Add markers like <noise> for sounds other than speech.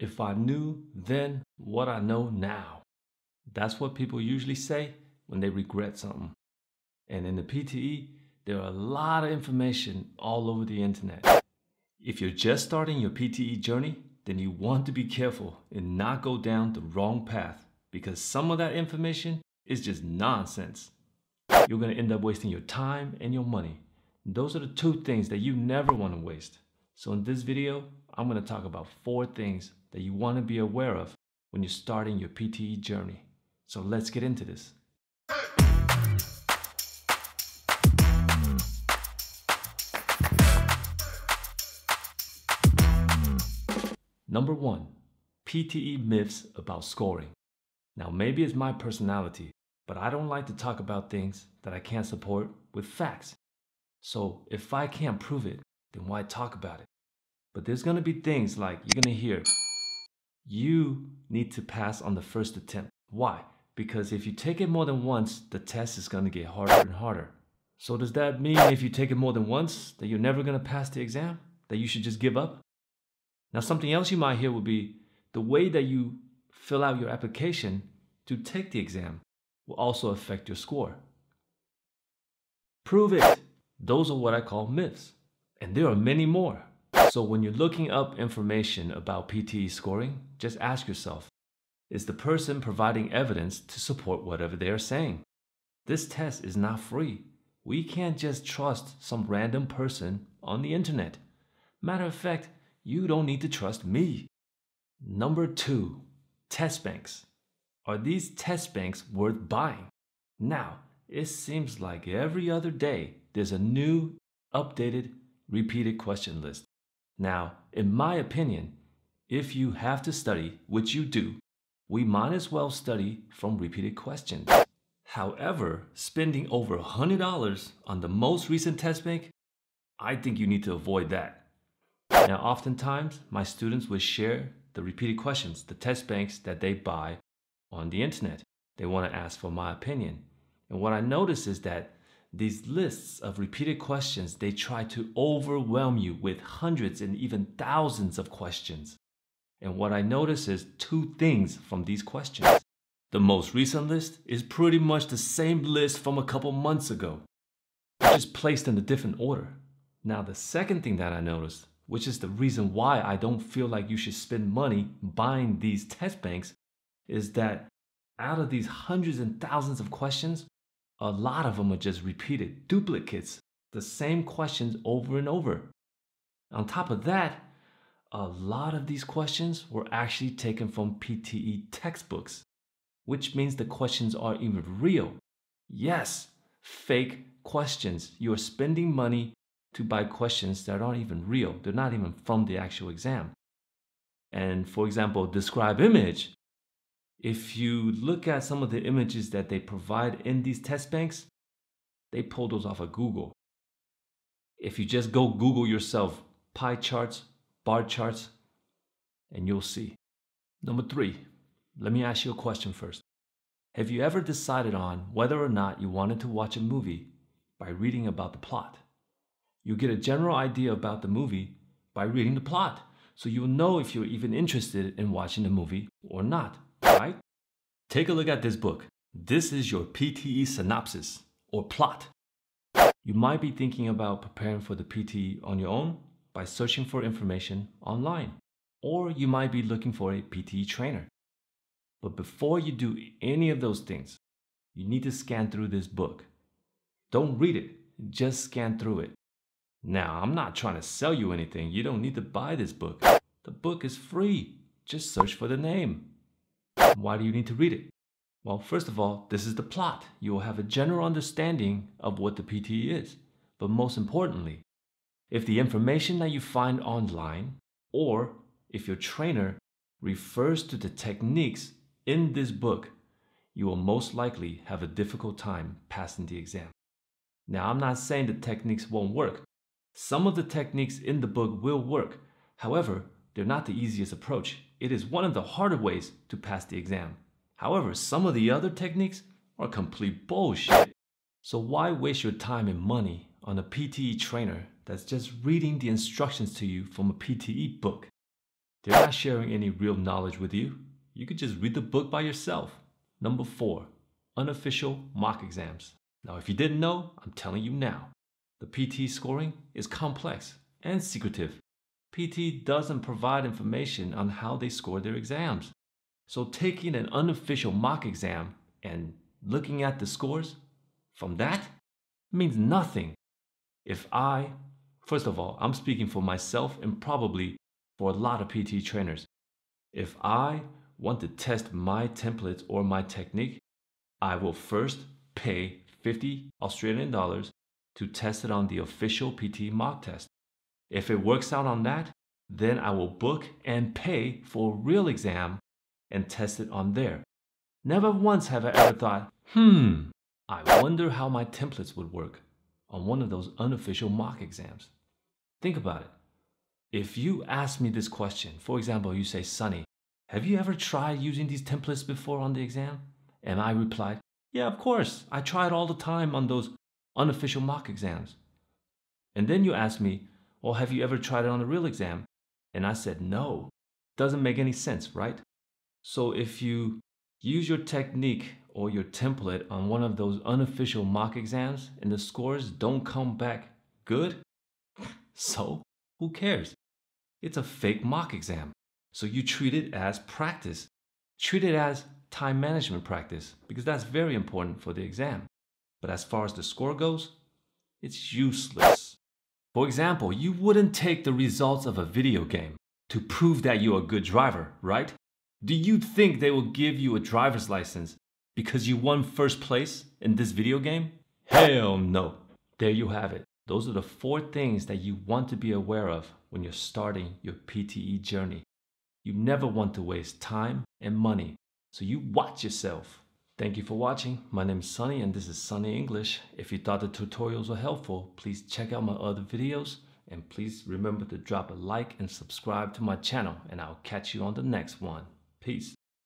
If I knew then what I know now. That's what people usually say when they regret something. And in the PTE, there are a lot of information all over the internet. If you're just starting your PTE journey, then you want to be careful and not go down the wrong path because some of that information is just nonsense. You're going to end up wasting your time and your money. Those are the two things that you never want to waste. So in this video, I'm going to talk about four things that you want to be aware of when you're starting your PTE journey. So let's get into this. Number one, PTE myths about scoring. Now, maybe it's my personality, but I don't like to talk about things that I can't support with facts. So if I can't prove it, then why talk about it? But there's gonna be things like you're gonna hear you need to pass on the first attempt. Why? Because if you take it more than once, the test is going to get harder and harder. So does that mean if you take it more than once that you're never going to pass the exam? That you should just give up? Now something else you might hear would be the way that you fill out your application to take the exam will also affect your score. Prove it. Those are what I call myths. And there are many more. So when you're looking up information about PTE scoring, just ask yourself, is the person providing evidence to support whatever they are saying? This test is not free. We can't just trust some random person on the internet. Matter of fact, you don't need to trust me. Number two, test banks. Are these test banks worth buying? Now, it seems like every other day there's a new, updated, repeated question list. Now, in my opinion, if you have to study, which you do, we might as well study from repeated questions. However, spending over $100 on the most recent test bank, I think you need to avoid that. Now, oftentimes, my students will share the repeated questions, the test banks that they buy on the internet. They want to ask for my opinion. And what I notice is that these lists of repeated questions, they try to overwhelm you with hundreds and even thousands of questions. And what I notice is two things from these questions. The most recent list is pretty much the same list from a couple months ago, just placed in a different order. Now, the second thing that I noticed, which is the reason why I don't feel like you should spend money buying these test banks, is that out of these hundreds and thousands of questions, a lot of them are just repeated duplicates, the same questions over and over. On top of that, a lot of these questions were actually taken from PTE textbooks, which means the questions aren't even real. Yes, fake questions. You're spending money to buy questions that aren't even real, they're not even from the actual exam. And for example, describe image. If you look at some of the images that they provide in these test banks, they pull those off of Google. If you just go Google yourself, pie charts, bar charts, and you'll see. Number three, let me ask you a question first. Have you ever decided on whether or not you wanted to watch a movie by reading about the plot? You get a general idea about the movie by reading the plot, so you'll know if you're even interested in watching the movie or not right? Take a look at this book. This is your PTE synopsis or plot. You might be thinking about preparing for the PTE on your own by searching for information online, or you might be looking for a PTE trainer. But before you do any of those things, you need to scan through this book. Don't read it, just scan through it. Now, I'm not trying to sell you anything. You don't need to buy this book. The book is free. Just search for the name. Why do you need to read it? Well, first of all, this is the plot. You will have a general understanding of what the PTE is. But most importantly, if the information that you find online or if your trainer refers to the techniques in this book, you will most likely have a difficult time passing the exam. Now, I'm not saying the techniques won't work. Some of the techniques in the book will work. However, they're not the easiest approach it is one of the harder ways to pass the exam. However, some of the other techniques are complete bullshit. So why waste your time and money on a PTE trainer that's just reading the instructions to you from a PTE book? They're not sharing any real knowledge with you. You could just read the book by yourself. Number four, unofficial mock exams. Now, if you didn't know, I'm telling you now. The PTE scoring is complex and secretive. PT doesn't provide information on how they score their exams. So taking an unofficial mock exam and looking at the scores from that means nothing. If I, first of all, I'm speaking for myself and probably for a lot of PT trainers. If I want to test my templates or my technique, I will first pay 50 Australian dollars to test it on the official PT mock test. If it works out on that, then I will book and pay for a real exam and test it on there. Never once have I ever thought, hmm, I wonder how my templates would work on one of those unofficial mock exams. Think about it. If you ask me this question, for example, you say, Sonny, have you ever tried using these templates before on the exam? And I replied, yeah, of course. I try it all the time on those unofficial mock exams. And then you ask me, or have you ever tried it on the real exam? And I said, No. Doesn't make any sense, right? So if you use your technique or your template on one of those unofficial mock exams and the scores don't come back good, <laughs> so who cares? It's a fake mock exam. So you treat it as practice. Treat it as time management practice because that's very important for the exam. But as far as the score goes, it's useless. For example, you wouldn't take the results of a video game to prove that you're a good driver, right? Do you think they will give you a driver's license because you won first place in this video game? Hell no. There you have it. Those are the four things that you want to be aware of when you're starting your PTE journey. You never want to waste time and money, so you watch yourself. Thank you for watching. My name is Sunny and this is Sunny English. If you thought the tutorials were helpful, please check out my other videos and please remember to drop a like and subscribe to my channel and I'll catch you on the next one. Peace.